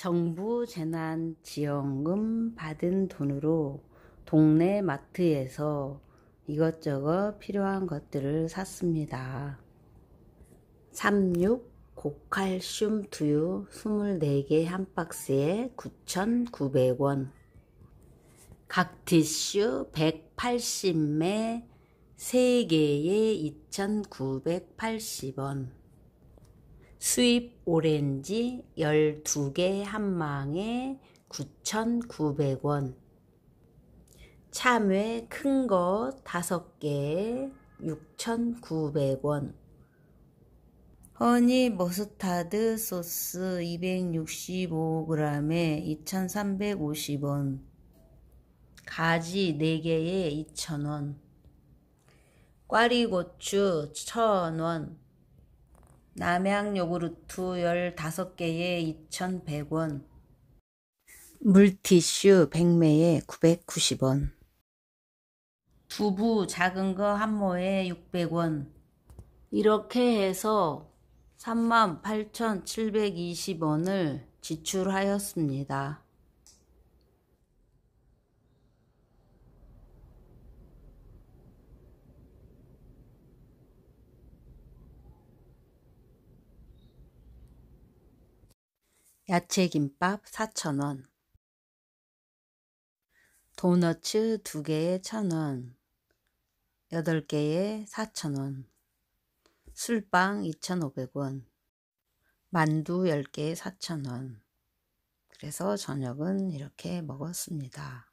정부 재난지원금 받은 돈으로 동네 마트에서 이것저것 필요한 것들을 샀습니다. 36 고칼슘 두유 24개 한 박스에 9,900원 각 티슈 180매 3개에 2,980원 수입 오렌지 12개 한 망에 9,900원 참외 큰 거 5개에 6,900원 허니 머스타드 소스 265g에 2,350원 가지 4개에 2,000원 꽈리고추 1,000원 남양 요구르트 15개에 2,100원. 물티슈 100매에 990원. 두부 작은 거 한 모에 600원. 이렇게 해서 38,720원을 지출하였습니다. 야채김밥 4,000원 도너츠 2개에 1,000원 8개에 4,000원 술빵 2,500원 만두 10개에 4,000원 그래서 저녁은 이렇게 먹었습니다.